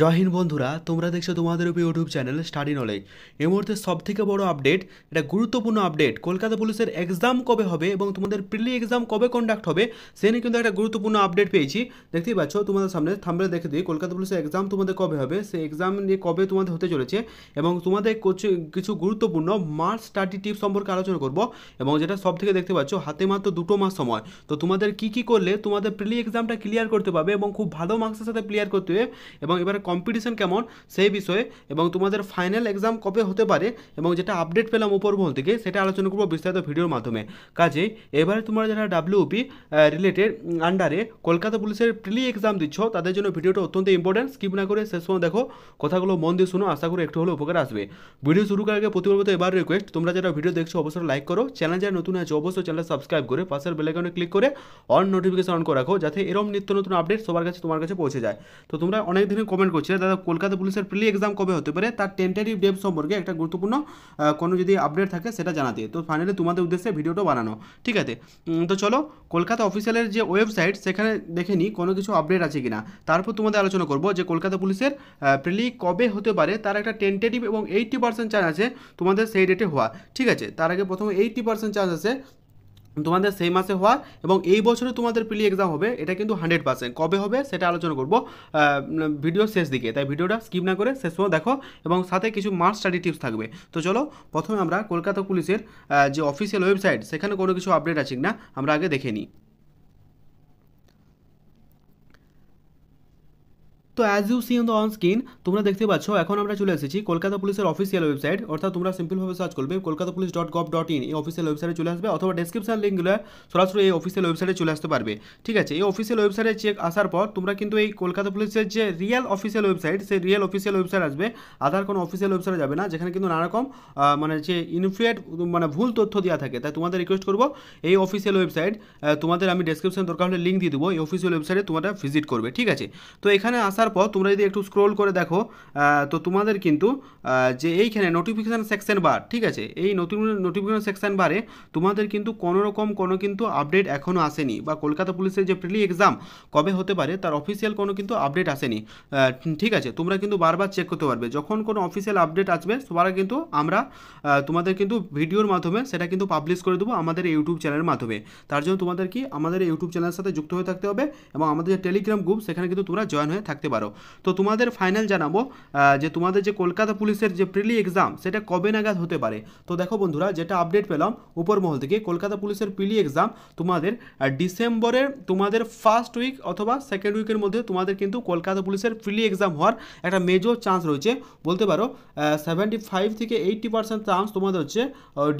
জয় বন্ধুরা তোমরা দেখছো তোমাদের উপর ইউটিউব চ্যানেল স্টাডি নলেজ এই মুহূর্তে সবথেকে বড় আপডেট এটা গুরুত্বপূর্ণ আপডেট কলকাতা পুলিশের এক্সাম কবে হবে এবং তোমাদের প্রিলি এক্সাম কবে কন্ডাক্ট হবে সে নিয়ে কিন্তু একটা গুরুত্বপূর্ণ আপডেট পেয়েছি দেখতেই পাচ্ছ তোমাদের সামনে থামলে দেখে দিই কলকাতা পুলিশের এক্সাম তোমাদের কবে হবে সেই এক্সাম নিয়ে কবে তোমাদের হতে চলেছে এবং তোমাদের কিছু কিছু গুরুত্বপূর্ণ মার্চ স্টাডি টিপ সম্পর্কে আলোচনা করব এবং যেটা সব থেকে দেখতে পাচ্ছ হাতে মাত্র দুটো মাস সময় তো তোমাদের কি কি করলে তোমাদের প্রিলি এক্সামটা ক্লিয়ার করতে পারবে এবং খুব ভালো মার্কসের সাথে ক্লিয়ার করতে হবে এবং এবার এবারে কম্পিটিশন কেমন সেই বিষয়ে এবং তোমাদের ফাইনাল এক্সাম কবে হতে পারে এবং যেটা আপডেট পেলাম উপর মহল থেকে সেটা আলোচনা করবো বিস্তারিত ভিডিওর মাধ্যমে কাজে এবারে তোমরা যারা ডাব্লিউপি রিলেটেড আন্ডারে কলকাতা পুলিশের প্রিলি এক্সাম দিচ্ছ তাদের জন্য ভিডিওটা অত্যন্ত ইম্পর্টেন্ট স্কিপ না করে শেষ সময় দেখো কথাগুলো মন দিয়ে শুনো আশা করি একটু হলে উপকার আসবে ভিডিও শুরু করার আগে প্রতিবার এবার রিকোয়েস্ট তোমরা যারা ভিডিও দেখছো অবশ্যই লাইক করো চ্যানেল যারা নতুন আছে অবশ্যই চ্যানেল সাবস্ক্রাইব করে পাশের বেলাইকনে ক্লিক করে অন নোটিফিকেশন অন করে রাখো যাতে এরম নিত্য নতুন আপডেট সবার কাছে তোমার কাছে পৌঁছে যায় তো তোমরা অনেক দিনের কমেন্ট কমেন্ট করছে দাদা কলকাতা পুলিশের প্রিলি এক্সাম কবে হতে পারে তার টেন্টেটিভ ডেট সম্পর্কে একটা গুরুত্বপূর্ণ কোনো যদি আপডেট থাকে সেটা জানাতে তো ফাইনালি তোমাদের উদ্দেশ্যে ভিডিওটা বানানো ঠিক আছে তো চলো কলকাতা অফিসিয়ালের যে ওয়েবসাইট সেখানে দেখে নিই কোনো কিছু আপডেট আছে কি না তারপর তোমাদের আলোচনা করব যে কলকাতা পুলিশের প্রিলি কবে হতে পারে তার একটা টেন্টেটিভ এবং এইটটি পার্সেন্ট চান্স আছে তোমাদের সেই ডেটে হওয়া ঠিক আছে তার আগে প্রথমে এইটটি পার্সেন্ট চান্স আছে তোমাদের সেই মাসে হওয়ার এবং এই বছরে তোমাদের প্রিলি এক্সাম হবে এটা কিন্তু হান্ড্রেড পার্সেন্ট কবে হবে সেটা আলোচনা করব ভিডিও শেষ দিকে তাই ভিডিওটা স্কিপ না করে শেষ পর্যন্ত দেখো এবং সাথে কিছু মার্কস স্টাডি টিপস থাকবে তো চলো প্রথমে আমরা কলকাতা পুলিশের যে অফিসিয়াল ওয়েবসাইট সেখানে কোনো কিছু আপডেট আছে না আমরা আগে দেখে নিই তো as you see on the on screen তোমরা দেখতে পাচ্ছ এখন আমরা চলে এসেছি কলকাতা পুলিশের অফিসিয়াল ওয়েবসাইট অর্থাৎ তোমরা সিম্পলভাবে সার্চ করবে Kolkata police dot gov dot in এই অফিসিয়াল ওয়েবসাইটে চলে আসবে অথবা ডেসক্রিপশন লিঙ্কগুলো সরাসরি এই অফিসিয়াল ওয়েবসাইটে চলে আসতে পারবে ঠিক আছে এই অফিসিয়াল ওয়েবসাইটে চেক আসার পর তোমরা কিন্তু এই কলকাতা পুলিশের যে রিয়েল অফিসিয়াল ওয়েবসাইট সেই রিয়েল অফিসিয়াল ওয়েবসাইট আসবে আধার কোনো অফিসিয়াল ওয়েবসাইটে যাবে না যেখানে কিন্তু নানারকম মানে যে ইনফ্লুয়েট মানে ভুল তথ্য দেওয়া থাকে তাই তোমাদের রিকোয়েস্ট করবো এই অফিসিয়াল ওয়েবসাইট তোমাদের আমি ডেসক্রিপশন দরকার হলে লিঙ্ক দিয়ে দেবো এই অফিসিয়াল ওয়েবসাইটে তোমরা ভিজিট করবে ঠিক আছে তো এখানে আসা আসার পর তোমরা যদি একটু স্ক্রোল করে দেখো তো তোমাদের কিন্তু যে এইখানে নোটিফিকেশান সেকশন বার ঠিক আছে এই নতুন নোটিফিকেশান সেকশন বারে তোমাদের কিন্তু কোনো রকম কোনো কিন্তু আপডেট এখনও আসেনি বা কলকাতা পুলিশের যে প্রিলি এক্সাম কবে হতে পারে তার অফিসিয়াল কোনো কিন্তু আপডেট আসেনি ঠিক আছে তোমরা কিন্তু বারবার চেক করতে পারবে যখন কোনো অফিসিয়াল আপডেট আসবে সবার কিন্তু আমরা তোমাদের কিন্তু ভিডিওর মাধ্যমে সেটা কিন্তু পাবলিশ করে দেবো আমাদের ইউটিউব চ্যানেলের মাধ্যমে তার জন্য তোমাদের কি আমাদের ইউটিউব চ্যানেলের সাথে যুক্ত হয়ে থাকতে হবে এবং আমাদের যে টেলিগ্রাম গ্রুপ সেখানে কিন্তু তোমরা জয়েন হয়ে থাকতে পারো তো তোমাদের ফাইনাল জানাবো যে তোমাদের যে কলকাতা পুলিশের যে প্রিলি এক্সাম সেটা কবে নাগাদ হতে পারে তো দেখো বন্ধুরা যেটা আপডেট পেলাম উপরমহল থেকে কলকাতা পুলিশের প্রিলি এক্সাম তোমাদের ডিসেম্বরের তোমাদের ফার্স্ট উইক অথবা সেকেন্ড উইকের মধ্যে তোমাদের কিন্তু কলকাতা পুলিশের প্রিলি এক্সাম হওয়ার একটা মেজর চান্স রয়েছে বলতে পারো সেভেন্টি ফাইভ থেকে এইটটি পার্সেন্ট চান্স তোমাদের হচ্ছে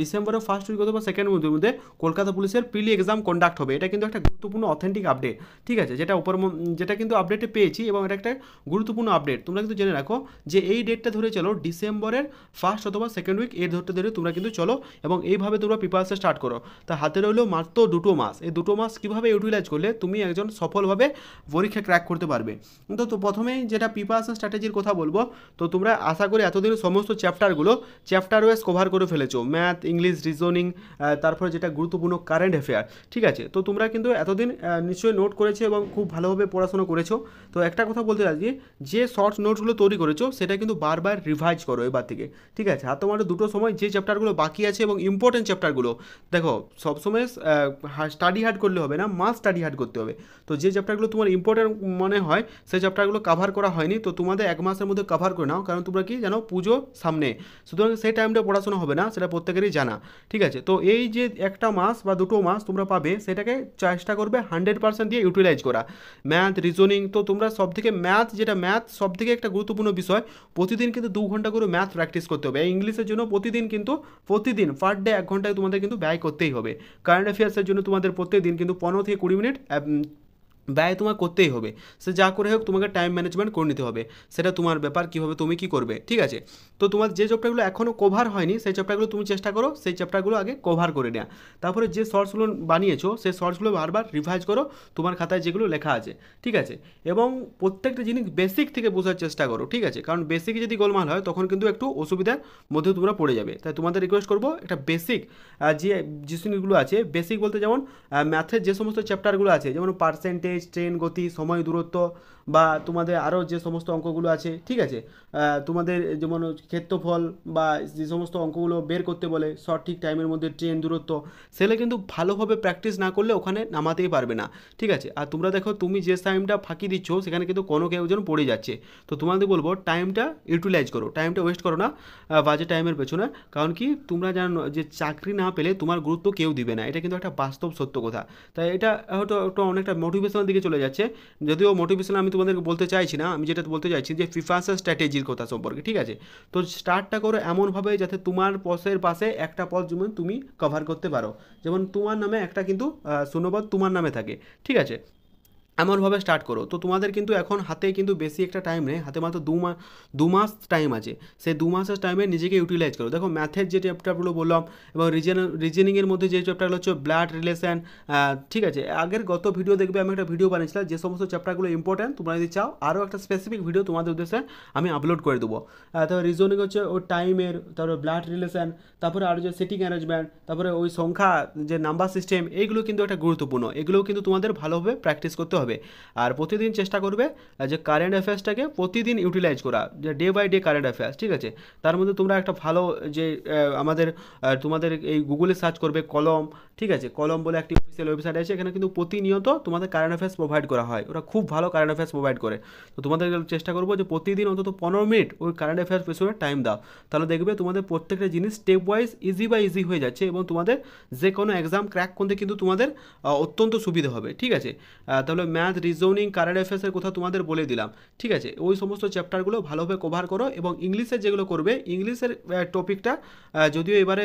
ডিসেম্বরের ফার্স্ট উইক অথবা সেকেন্ড উইকের মধ্যে কলকাতা পুলিশের প্রিলি এক্সাম কন্ডাক্ট হবে এটা কিন্তু একটা গুরুত্বপূর্ণ অথেন্টিক আপডেট ঠিক আছে যেটা উপর যেটা কিন্তু আপডেটে পেয়েছি এবং এটা একটা গুরুত্বপূর্ণ আপডেট তোমরা কিন্তু জেনে রাখো যে এই ডেটটা ধরে চলো ডিসেম্বরের ফার্স্ট অথবা সেকেন্ড উইক এর ধরতে ধরে তোমরা কিন্তু চলো এবং এইভাবে তোমরা প্রিপারেশন স্টার্ট করো তা হাতে রইলো মাত্র দুটো মাস এই দুটো মাস কীভাবে ইউটিলাইজ করলে তুমি একজন সফলভাবে পরীক্ষা ক্র্যাক করতে পারবে তো তো প্রথমেই যেটা প্রিপারেশন স্ট্র্যাটেজির কথা বলবো তো তোমরা আশা করি এতদিন সমস্ত চ্যাপ্টারগুলো চ্যাপ্টার ওয়াইজ কভার করে ফেলেছো ম্যাথ ইংলিশ রিজনিং তারপরে যেটা গুরুত্বপূর্ণ কারেন্ট অ্যাফেয়ার ঠিক আছে তো তোমরা কিন্তু এতদিন নিশ্চয়ই নোট করেছো এবং খুব ভালোভাবে পড়াশোনা করেছো তো একটা কথা বল বলতে চাইছি যে শর্ট নোটসগুলো তৈরি করেছো সেটা কিন্তু বারবার রিভাইজ করো এবার থেকে ঠিক আছে আর তোমার দুটো সময় যে চ্যাপ্টারগুলো বাকি আছে এবং ইম্পর্টেন্ট চ্যাপ্টারগুলো দেখো সবসময় স্টাডি হার্ড করলে হবে না মাস স্টাডি হার্ড করতে হবে তো যে চ্যাপ্টারগুলো তোমার ইম্পর্টেন্ট মনে হয় সেই চ্যাপ্টারগুলো কাভার করা হয়নি তো তোমাদের এক মাসের মধ্যে কাভার করে নাও কারণ তোমরা কি জানো পুজো সামনে সুতরাং সেই টাইমটা পড়াশোনা হবে না সেটা প্রত্যেকেরই জানা ঠিক আছে তো এই যে একটা মাস বা দুটো মাস তোমরা পাবে সেটাকে চেষ্টা করবে হান্ড্রেড পার্সেন্ট দিয়ে ইউটিলাইজ করা ম্যাথ রিজনিং তো তোমরা সব থেকে ম্যাথ যেটা ম্যাথ সব থেকে একটা গুরুত্বপূর্ণ বিষয় প্রতিদিন কিন্তু দু ঘন্টা করে ম্যাথ প্র্যাকটিস করতে হবে ইংলিশের জন্য প্রতিদিন কিন্তু প্রতিদিন পার ডে এক ঘন্টায় তোমাদের কিন্তু ব্যয় করতেই হবে কারেন্ট অ্যাফেয়ার্সের জন্য তোমাদের প্রত্যেক দিন কিন্তু পনেরো থেকে কুড়ি মিনিট ব্যয় তোমার করতেই হবে সে যা করে হোক তোমাকে টাইম ম্যানেজমেন্ট করে নিতে হবে সেটা তোমার ব্যাপার কীভাবে তুমি কি করবে ঠিক আছে তো তোমার যে চ্যাপ্টারগুলো এখনও কভার হয়নি সেই চ্যাপ্টারগুলো তুমি চেষ্টা করো সেই চ্যাপ্টারগুলো আগে কভার করে নেওয়া তারপরে যে শর্টসগুলো বানিয়েছো সেই শর্টসগুলো বারবার রিভাইজ করো তোমার খাতায় যেগুলো লেখা আছে ঠিক আছে এবং প্রত্যেকটা জিনিস বেসিক থেকে বোঝার চেষ্টা করো ঠিক আছে কারণ বেসিকে যদি গোলমাল হয় তখন কিন্তু একটু অসুবিধার মধ্যে তোমরা পড়ে যাবে তাই তোমাদের রিকোয়েস্ট করবো একটা বেসিক যে জিনিসগুলো আছে বেসিক বলতে যেমন ম্যাথের যে সমস্ত চ্যাপ্টারগুলো আছে যেমন পার্সেন্টেজ ট্রেন গতি সময় দূরত্ব বা তোমাদের আরও যে সমস্ত অঙ্কগুলো আছে ঠিক আছে তোমাদের যেমন ক্ষেত্রফল বা যে সমস্ত অঙ্কগুলো বের করতে বলে সঠিক টাইমের মধ্যে ট্রেন দূরত্ব সেগুলো কিন্তু ভালোভাবে প্র্যাকটিস না করলে ওখানে নামাতেই পারবে না ঠিক আছে আর তোমরা দেখো তুমি যে টাইমটা ফাঁকি দিচ্ছ সেখানে কিন্তু কোনো কেউ যেন পড়ে যাচ্ছে তো তোমাদের বলবো টাইমটা ইউটিলাইজ করো টাইমটা ওয়েস্ট করো না বাজে টাইমের পেছনে কারণ কি তোমরা জানো যে চাকরি না পেলে তোমার গুরুত্ব কেউ দিবে না এটা কিন্তু একটা বাস্তব সত্য কথা তাই এটা হয়তো একটা অনেকটা মোটিভেশনের দিকে চলে যাচ্ছে যদিও মোটিভেশন আমি তোমাদেরকে বলতে চাইছি না আমি যেটা বলতে চাইছি যে ফিফাসা স্ট্র্যাটেজির কথা সম্পর্কে ঠিক আছে তো স্টার্টটা করো এমনভাবে যাতে তোমার পসের পাশে একটা পস যেমন তুমি কভার করতে পারো যেমন তোমার নামে একটা কিন্তু শূন্যপদ তোমার নামে থাকে ঠিক আছে এমনভাবে স্টার্ট করো তো তোমাদের কিন্তু এখন হাতে কিন্তু বেশি একটা টাইম নেই হাতে মাত্র দু মাস দু মাস টাইম আছে সেই দু মাসের টাইমে নিজেকে ইউটিলাইজ করো দেখো ম্যাথের যে চ্যাপ্টারগুলো বললাম এবং রিজেন রিজেনিংয়ের মধ্যে যে চ্যাপ্টারগুলো হচ্ছে ব্লাড রিলেশন ঠিক আছে আগের গত ভিডিও দেখবে আমি একটা ভিডিও বানিয়েছিলাম যে সমস্ত চ্যাপ্টারগুলো ইম্পর্ট্যান্ট তোমরা যদি চাও আরও একটা স্পেসিফিক ভিডিও তোমাদের উদ্দেশ্যে আমি আপলোড করে দেবো তারপর রিজনিং হচ্ছে ওর টাইমের তারপরে ব্লাড রিলেশন তারপরে আরও যে সিটিং অ্যারেঞ্জমেন্ট তারপরে ওই সংখ্যা যে নাম্বার সিস্টেম এইগুলো কিন্তু একটা গুরুত্বপূর্ণ এগুলোও কিন্তু তোমাদের ভালোভাবে প্র্যাকটিস করতে হবে হবে আর প্রতিদিন চেষ্টা করবে যে কারেন্ট অ্যাফেয়ার্সটাকে প্রতিদিন ইউটিলাইজ করা যে day by day current affairs ঠিক আছে তার মধ্যে তোমরা একটা ভালো যে আমাদের তোমাদের এই গুগলে সার্চ করবে কলম ঠিক আছে কলম বলে একটি অফিসিয়াল ওয়েবসাইট আছে এখানে কিন্তু প্রতিনিয়ত তোমাদের কারেন্ট অ্যাফেয়ার্স প্রোভাইড করা হয় ওরা খুব ভালো কারেন্ট অ্যাফেয়ার্স প্রোভাইড করে তো তোমাদের চেষ্টা করবো যে প্রতিদিন অন্তত পনেরো মিনিট ওই কারেন্ট অ্যাফেয়ার্স পেছনে টাইম দাও তাহলে দেখবে তোমাদের প্রত্যেকটা জিনিস step wise easy by easy হয়ে যাচ্ছে এবং তোমাদের যে কোনো এক্সাম ক্র্যাক করতে কিন্তু তোমাদের অত্যন্ত সুবিধা হবে ঠিক আছে তাহলে ম্যাথ রিজনিং কারেন্ট অ্যাফেয়ার্সের কথা তোমাদের বলে দিলাম ঠিক আছে ওই সমস্ত চ্যাপ্টারগুলো ভালোভাবে কভার করো এবং ইংলিশের যেগুলো করবে ইংলিশের টপিকটা যদিও এবারে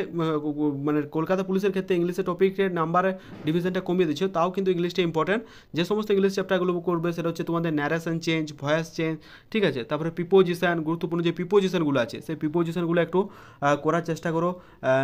মানে কলকাতা পুলিশের ক্ষেত্রে ইংলিশের টপিকের নাম্বার ডিভিশনটা কমিয়ে দিচ্ছে তাও কিন্তু ইংলিশটা ইম্পর্টেন্ট যে সমস্ত ইংলিশ চ্যাপ্টারগুলো করবে সেটা হচ্ছে তোমাদের ন্যারেশন চেঞ্জ ভয়েস চেঞ্জ ঠিক আছে তারপরে পিপোজিশান গুরুত্বপূর্ণ যে পিপোজিশনগুলো আছে সেই পিপোজিশানগুলো একটু করার চেষ্টা করো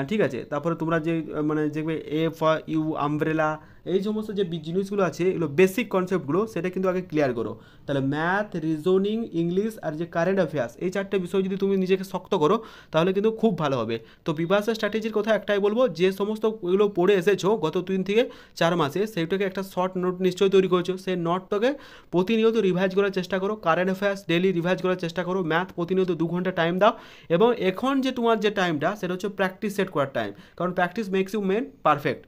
ঠিক আছে তারপরে তোমরা যে মানে দেখবে এফ ইউ আমব্রেলা এই সমস্ত যে জিনিসগুলো আছে এগুলো বেসিক কনসেপ্টগুলো সেটা কিন্তু আগে ক্লিয়ার করো তাহলে ম্যাথ রিজনিং ইংলিশ আর যে কারেন্ট অ্যাফেয়ার্স এই চারটে বিষয় যদি তুমি নিজেকে শক্ত করো তাহলে কিন্তু খুব ভালো হবে তো বিভাষা স্ট্র্যাটেজির কথা একটাই বলবো যে সমস্ত এগুলো পড়ে এসেছো গত তিন থেকে চার মাসে সেইটাকে একটা শর্ট নোট নিশ্চয়ই তৈরি করেছো সেই নোটটাকে প্রতিনিয়ত রিভাইজ করার চেষ্টা করো কারেন্ট অ্যাফেয়ার্স ডেলি রিভাইজ করার চেষ্টা করো ম্যাথ প্রতিনিয়ত দু ঘন্টা টাইম দাও এবং এখন যে তোমার যে টাইমটা সেটা হচ্ছে প্র্যাকটিস সেট করার টাইম কারণ practice makes you men perfect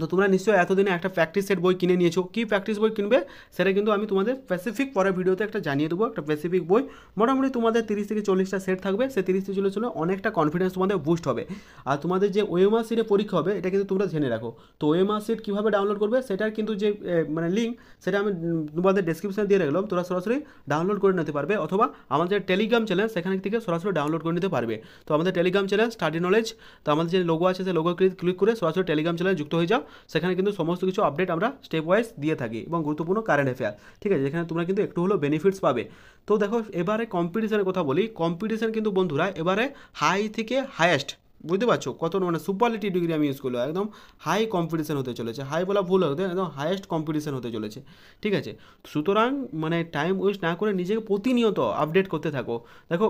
তো তোমরা নিশ্চয়ই এতদিনে একটা প্র্যাকটিস সেট বই কিনে নিয়েছো কী প্র্যাকটিস বই কিনবে সেটা কিন্তু আমি তোমাদের স্পেসিফিক পরের ভিডিওতে একটা জানিয়ে দেবো একটা স্পেসিফিক বই মোটামুটি তোমাদের তিরিশ থেকে চল্লিশটা সেট থাকবে সেই তিরিশ থেকে চল্লিশ অনেকটা কনফিডেন্স তোমাদের বুস্ট হবে আর তোমাদের যে ওএমআর সিটে পরীক্ষা হবে এটা কিন্তু তোমরা জেনে রাখো তো ওএমআর সিট কীভাবে ডাউনলোড করবে সেটার কিন্তু যে মানে লিঙ্ক সেটা আমি তোমাদের ডিসক্রিপশানে দিয়ে রাখলাম তোমরা সরাসরি ডাউনলোড করে নিতে পারবে অথবা আমাদের টেলিগ্রাম চ্যানেল সেখান থেকে সরাসরি ডাউনলোড করে নিতে পারবে তো আমাদের টেলিগ্রাম চ্যানেল স্টাডি নলেজ তো আমাদের যে লোগো আছে সেই লোগো ক্লিক করে সরাসরি টেলিগ্রাম চ্যানেলে যুক্ত হয়ে যাও সেখানে কিন্তু সমস্ত কিছু আপডেট আমরা স্টেপ ওয়াইজ দিয়ে থাকি এবং গুরুত্বপূর্ণ কারেন্ট অ্যাফেয়ার ঠিক আছে যেখানে তোমরা কিন্তু একটু হলেও বেনিফিটস পাবে তো দেখো এবারে কম্পিটিশনের কথা বলি কম্পিটিশন কিন্তু বন্ধুরা এবারে হাই থেকে হায়েস্ট বুঝতে পারছো কত মানে সুপারলিটি ডিগ্রি আমি ইউজ করলো একদম হাই কম্পিটিশান হতে চলেছে হাই বলা ভুল হতে একদম হায়েস্ট কম্পিটিশান হতে চলেছে ঠিক আছে সুতরাং মানে টাইম ওয়েস্ট না করে নিজেকে প্রতিনিয়ত আপডেট করতে থাকো দেখো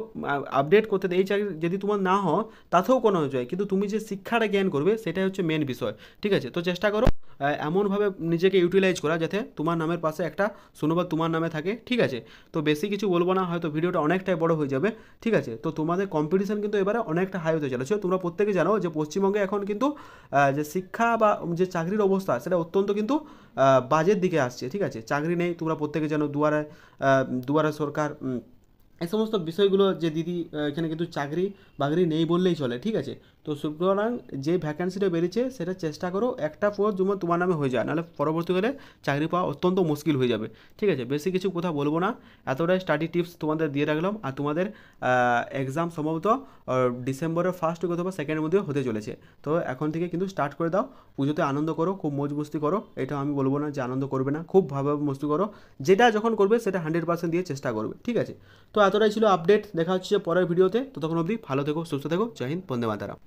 আপডেট করতে এই চাকরি যদি তোমার না হও তাতেও কোনো যায় কিন্তু তুমি যে শিক্ষাটা জ্ঞান করবে সেটাই হচ্ছে মেন বিষয় ঠিক আছে তো চেষ্টা করো এমনভাবে নিজেকে ইউটিলাইজ করা যাতে তোমার নামের পাশে একটা শূন্যবাদ তোমার নামে থাকে ঠিক আছে তো বেশি কিছু বলবো না হয়তো ভিডিওটা অনেকটাই বড় হয়ে যাবে ঠিক আছে তো তোমাদের কম্পিটিশান কিন্তু এবারে অনেকটা হাই হতে চলেছে তোমরা প্রত্যেকে জানো যে পশ্চিমবঙ্গে এখন কিন্তু যে শিক্ষা বা যে চাকরির অবস্থা সেটা অত্যন্ত কিন্তু বাজের দিকে আসছে ঠিক আছে চাকরি নেই তোমরা প্রত্যেকে জানো দুয়ারে দুয়ারে সরকার এই সমস্ত বিষয়গুলো যে দিদি এখানে কিন্তু চাকরি বাকরি নেই বললেই চলে ঠিক আছে তো সুতরাং যে ভ্যাকেন্সিটা বেরিয়েছে সেটা চেষ্টা করো একটা পোস্ট যেমন তোমার নামে হয়ে যায় নাহলে পরবর্তীকালে চাকরি পাওয়া অত্যন্ত মুশকিল হয়ে যাবে ঠিক আছে বেশি কিছু কথা বলবো না এতটাই স্টাডি টিপস তোমাদের দিয়ে রাখলাম আর তোমাদের এক্সাম সম্ভবত ডিসেম্বরের ফার্স্ট অথবা সেকেন্ডের মধ্যে হতে চলেছে তো এখন থেকে কিন্তু স্টার্ট করে দাও পুজোতে আনন্দ করো খুব মজ মস্তি করো এটা আমি বলবো না যে আনন্দ করবে না খুব ভালোভাবে মস্তি করো যেটা যখন করবে সেটা হান্ড্রেড পার্সেন্ট দিয়ে চেষ্টা করবে ঠিক আছে তো এতটাই ছিল আপডেট দেখা হচ্ছে পরের ভিডিওতে তো তখন অবধি ভালো থেকো সুস্থ থেকো জয় হিন্দ বন্দে মাতারাম